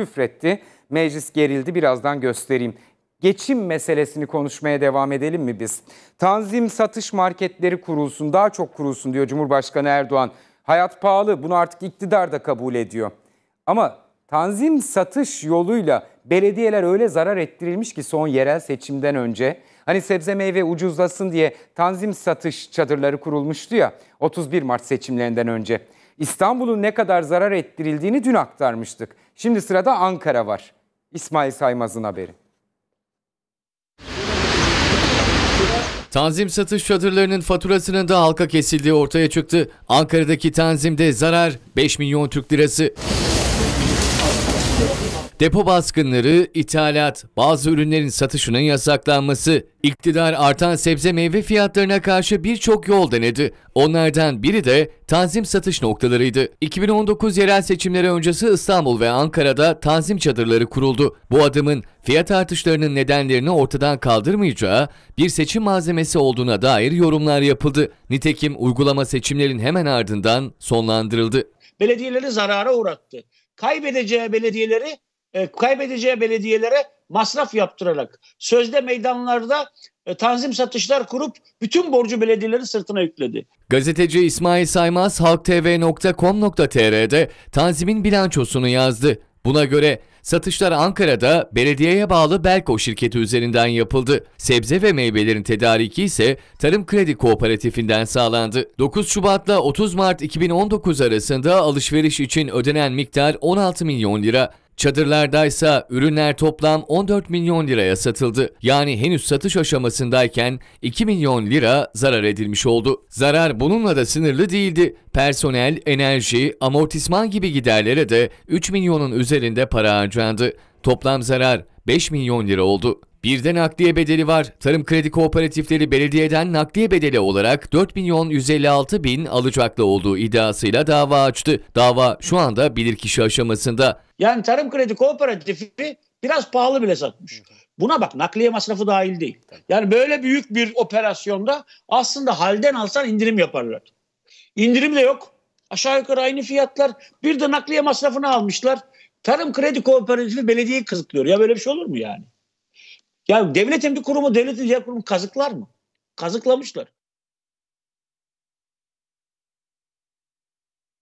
küfretti. Meclis gerildi birazdan göstereyim. Geçim meselesini konuşmaya devam edelim mi biz? Tanzim satış marketleri kurulsun, daha çok kurulsun diyor Cumhurbaşkanı Erdoğan. Hayat pahalı, bunu artık iktidar da kabul ediyor. Ama tanzim satış yoluyla belediyeler öyle zarar ettirilmiş ki son yerel seçimden önce. Hani sebze meyve ucuzlasın diye tanzim satış çadırları kurulmuştu ya 31 Mart seçimlerinden önce. İstanbul'un ne kadar zarar ettirildiğini dün aktarmıştık. Şimdi sırada Ankara var. İsmail Saymaz'ın haberi. Tanzim satış çadırlarının faturasının da halka kesildiği ortaya çıktı. Ankara'daki Tanzim'de zarar 5 milyon Türk lirası. Depo baskınları, ithalat, bazı ürünlerin satışının yasaklanması, iktidar artan sebze meyve fiyatlarına karşı birçok yol denedi. Onlardan biri de tanzim satış noktalarıydı. 2019 yerel seçimleri öncesi İstanbul ve Ankara'da tanzim çadırları kuruldu. Bu adımın fiyat artışlarının nedenlerini ortadan kaldırmayacağı bir seçim malzemesi olduğuna dair yorumlar yapıldı. Nitekim uygulama seçimlerin hemen ardından sonlandırıldı. Belediyeleri zarara uğrattı. Kaybedeceği belediyeleri e, kaybedeceği belediyelere masraf yaptırarak sözde meydanlarda e, tanzim satışlar kurup bütün borcu belediyelerin sırtına yükledi. Gazeteci İsmail Saymaz halktv.com.tr'de tanzimin bilançosunu yazdı. Buna göre satışlar Ankara'da belediyeye bağlı Belko şirketi üzerinden yapıldı. Sebze ve meyvelerin tedariki ise Tarım Kredi Kooperatifinden sağlandı. 9 Şubat'la 30 Mart 2019 arasında alışveriş için ödenen miktar 16 milyon lira. Çadırlardaysa ürünler toplam 14 milyon liraya satıldı. Yani henüz satış aşamasındayken 2 milyon lira zarar edilmiş oldu. Zarar bununla da sınırlı değildi. Personel, enerji, amortisman gibi giderlere de 3 milyonun üzerinde para harcandı. Toplam zarar 5 milyon lira oldu. Birden nakliye bedeli var. Tarım kredi kooperatifleri belediyeden nakliye bedeli olarak 4 milyon 156 bin alacaklı olduğu iddiasıyla dava açtı. Dava şu anda bilirkişi aşamasında. Yani tarım kredi kooperatifi biraz pahalı bile satmış. Buna bak nakliye masrafı dahil değil. Yani böyle büyük bir operasyonda aslında halden alsan indirim yaparlar. İndirim de yok. Aşağı yukarı aynı fiyatlar. Bir de nakliye masrafını almışlar. Tarım kredi kooperatifi belediyeyi kısıtlıyor. Ya böyle bir şey olur mu yani? Ya devletin bir kurumu, devletin diğer kurumu kazıklar mı? Kazıklamışlar.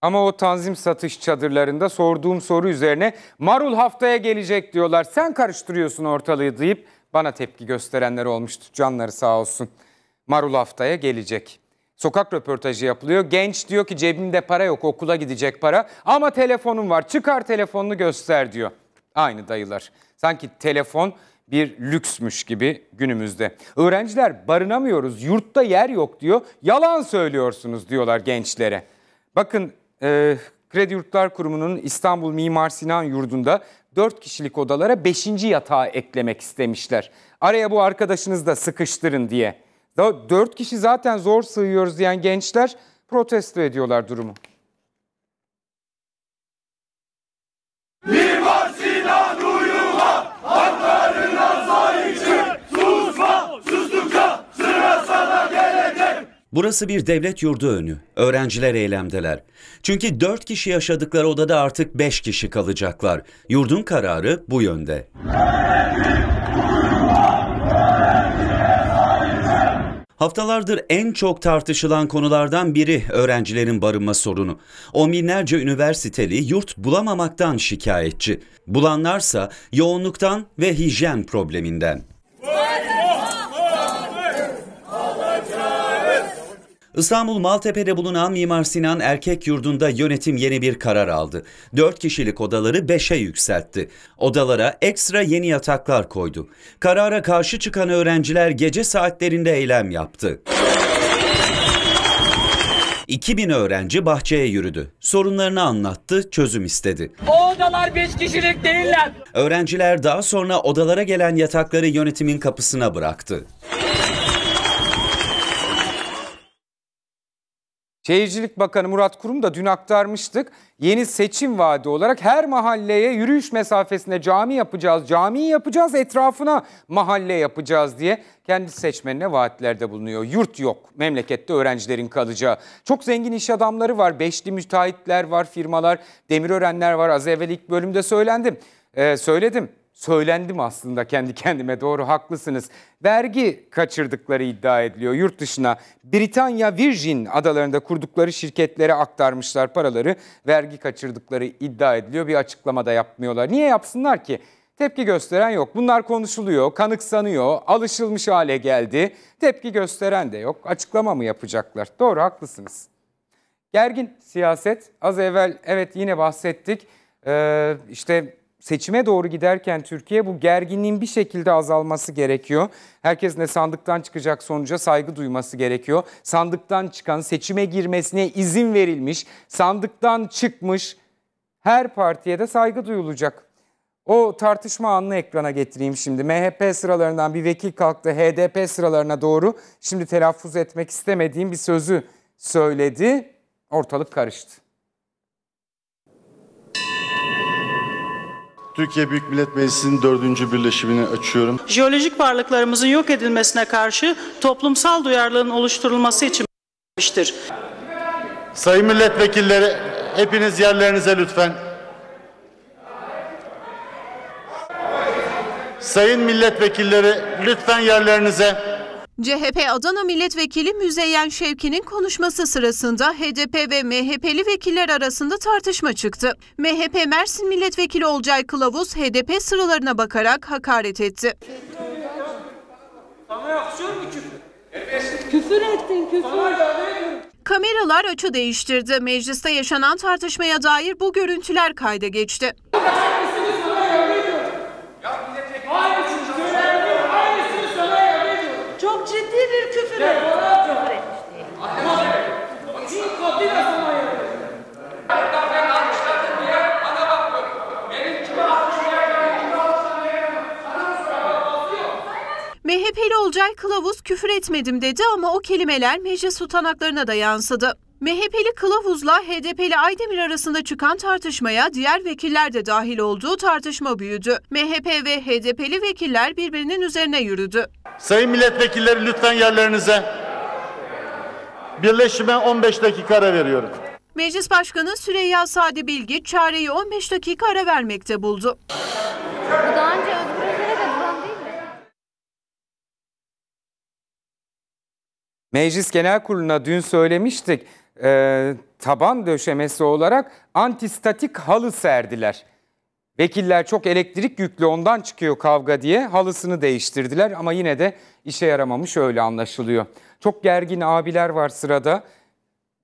Ama o tanzim satış çadırlarında sorduğum soru üzerine marul haftaya gelecek diyorlar. Sen karıştırıyorsun ortalığı deyip bana tepki gösterenler olmuştu. Canları sağ olsun. Marul haftaya gelecek. Sokak röportajı yapılıyor. Genç diyor ki cebimde para yok okula gidecek para ama telefonum var çıkar telefonunu göster diyor. Aynı dayılar. Sanki telefon bir lüksmüş gibi günümüzde. Öğrenciler barınamıyoruz, yurtta yer yok diyor. Yalan söylüyorsunuz diyorlar gençlere. Bakın e, Kredi Yurtlar Kurumu'nun İstanbul Mimar Sinan Yurdu'nda 4 kişilik odalara 5. yatağı eklemek istemişler. Araya bu arkadaşınızı da sıkıştırın diye. Daha 4 kişi zaten zor sığıyoruz diyen gençler protesto ediyorlar durumu. Burası bir devlet yurdu önü. Öğrenciler eylemdeler. Çünkü dört kişi yaşadıkları odada artık beş kişi kalacaklar. Yurdun kararı bu yönde. Haftalardır en çok tartışılan konulardan biri öğrencilerin barınma sorunu. On binlerce üniversiteli yurt bulamamaktan şikayetçi. Bulanlarsa yoğunluktan ve hijyen probleminden. Barış! İstanbul Maltepe'de bulunan Mimar Sinan Erkek Yurdu'nda yönetim yeni bir karar aldı. 4 kişilik odaları 5'e yükseltti. Odalara ekstra yeni yataklar koydu. Karara karşı çıkan öğrenciler gece saatlerinde eylem yaptı. 2000 öğrenci bahçeye yürüdü. Sorunlarını anlattı, çözüm istedi. O odalar 5 kişilik değiller. Öğrenciler daha sonra odalara gelen yatakları yönetimin kapısına bıraktı. Şehircilik Bakanı Murat Kurum da dün aktarmıştık. Yeni seçim vaadi olarak her mahalleye yürüyüş mesafesinde cami yapacağız, cami yapacağız, etrafına mahalle yapacağız diye kendi seçmenine vaatlerde bulunuyor. Yurt yok, memlekette öğrencilerin kalacağı. Çok zengin iş adamları var, beşli müteahhitler var, firmalar, demirörenler var. Az evvel ilk bölümde söylendim, ee, söyledim söylendim aslında kendi kendime doğru haklısınız. Vergi kaçırdıkları iddia ediliyor yurt dışına. Britanya Virgin adalarında kurdukları şirketlere aktarmışlar paraları. Vergi kaçırdıkları iddia ediliyor. Bir açıklama da yapmıyorlar. Niye yapsınlar ki? Tepki gösteren yok. Bunlar konuşuluyor, kanıksanıyor, alışılmış hale geldi. Tepki gösteren de yok. Açıklama mı yapacaklar? Doğru haklısınız. Gergin siyaset. Az evvel evet yine bahsettik. Ee, işte seçime doğru giderken Türkiye bu gerginliğin bir şekilde azalması gerekiyor. Herkes ne sandıktan çıkacak sonuca saygı duyması gerekiyor. Sandıktan çıkan seçime girmesine izin verilmiş, sandıktan çıkmış her partiye de saygı duyulacak. O tartışma anını ekrana getireyim şimdi. MHP sıralarından bir vekil kalktı HDP sıralarına doğru. Şimdi telaffuz etmek istemediğim bir sözü söyledi. Ortalık karıştı. Türkiye Büyük Millet Meclisi'nin dördüncü birleşimini açıyorum. Jeolojik varlıklarımızın yok edilmesine karşı toplumsal duyarlılığın oluşturulması için Sayın milletvekilleri hepiniz yerlerinize lütfen. Sayın milletvekilleri lütfen yerlerinize. CHP Adana Milletvekili Müzeyyen Şevki'nin konuşması sırasında HDP ve MHP'li vekiller arasında tartışma çıktı. MHP Mersin Milletvekili Olcay Kılavuz HDP sıralarına bakarak hakaret etti. küfür? ettin küfür. Kameralar açı değiştirdi. Mecliste yaşanan tartışmaya dair bu görüntüler kayda geçti. MHP'li Olcay Kılavuz küfür etmedim dedi ama o kelimeler meclis tutanaklarına da yansıdı. MHP'li Kılavuz'la HDP'li Aydemir arasında çıkan tartışmaya diğer vekiller de dahil olduğu tartışma büyüdü. MHP ve HDP'li vekiller birbirinin üzerine yürüdü. Sayın milletvekilleri lütfen yerlerinize. Birleşime 15 dakika ara veriyorum. Meclis Başkanı Süreyya Sadi Bilgi çareyi 15 dakika ara vermekte buldu. Bu daha önce Meclis Genel Kurulu'na dün söylemiştik e, taban döşemesi olarak antistatik halı serdiler. Vekiller çok elektrik yüklü ondan çıkıyor kavga diye halısını değiştirdiler ama yine de işe yaramamış öyle anlaşılıyor. Çok gergin abiler var sırada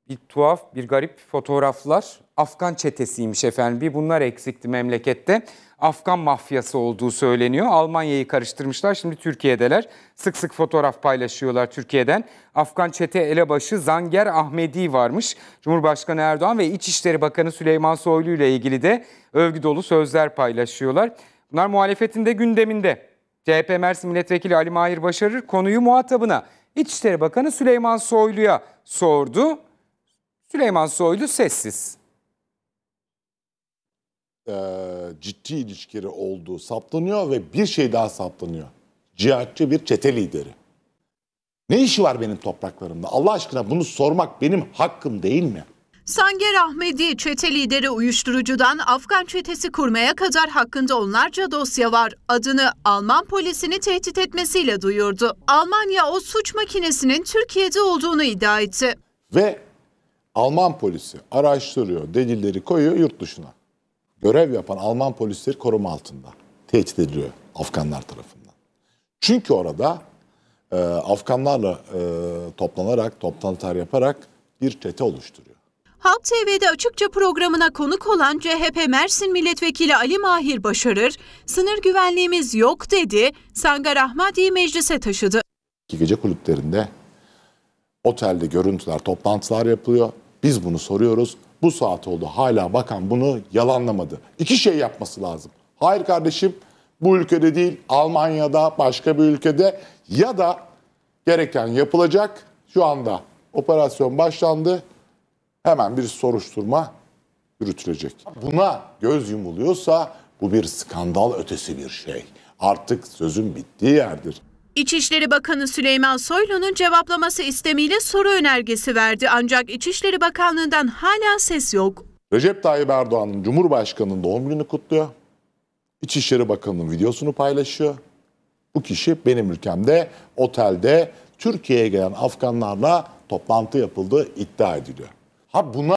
bir tuhaf, bir garip fotoğraflar. Afgan çetesiymiş efendim. Bir bunlar eksikti memlekette. Afgan mafyası olduğu söyleniyor. Almanya'yı karıştırmışlar. Şimdi Türkiye'deler. Sık sık fotoğraf paylaşıyorlar Türkiye'den. Afgan çete elebaşı Zanger Ahmedi varmış. Cumhurbaşkanı Erdoğan ve İçişleri Bakanı Süleyman Soylu ile ilgili de övgü dolu sözler paylaşıyorlar. Bunlar muhalefetin de gündeminde. CHP Mersin Milletvekili Ali Mahir Başarır konuyu muhatabına İçişleri Bakanı Süleyman Soylu'ya sordu. Süleyman Soylu sessiz. Ee, ciddi ilişkileri olduğu saptanıyor ve bir şey daha saptanıyor. Cihatçı bir çete lideri. Ne işi var benim topraklarımda? Allah aşkına bunu sormak benim hakkım değil mi? Sanger Ahmedi çete lideri uyuşturucudan Afgan çetesi kurmaya kadar hakkında onlarca dosya var. Adını Alman polisini tehdit etmesiyle duyurdu. Almanya o suç makinesinin Türkiye'de olduğunu iddia etti. Ve Alman polisi araştırıyor, delilleri koyuyor yurt dışına. Görev yapan Alman polisleri koruma altında. Tehdit ediliyor Afganlar tarafından. Çünkü orada e, Afganlarla e, toplanarak, toplantılar yaparak bir çete oluşturuyor. Halk TV'de açıkça programına konuk olan CHP Mersin Milletvekili Ali Mahir Başarır, sınır güvenliğimiz yok dedi, Sangar Ahmadi'yi meclise taşıdı. İki gece kulüplerinde, otelde görüntüler, toplantılar yapılıyor. Biz bunu soruyoruz. Bu saat oldu. Hala bakan bunu yalanlamadı. İki şey yapması lazım. Hayır kardeşim bu ülkede değil Almanya'da başka bir ülkede ya da gereken yapılacak. Şu anda operasyon başlandı. Hemen bir soruşturma yürütülecek. Buna göz yumuluyorsa bu bir skandal ötesi bir şey. Artık sözün bittiği yerdir. İçişleri Bakanı Süleyman Soylu'nun cevaplaması istemiyle soru önergesi verdi ancak İçişleri Bakanlığı'ndan hala ses yok. Recep Tayyip Erdoğan'ın Cumhurbaşkanı'nın doğum gününü kutluyor. İçişleri Bakanı'nın videosunu paylaşıyor. Bu kişi benim ülkemde otelde Türkiye'ye gelen Afganlarla toplantı yapıldığı iddia ediliyor. Ha buna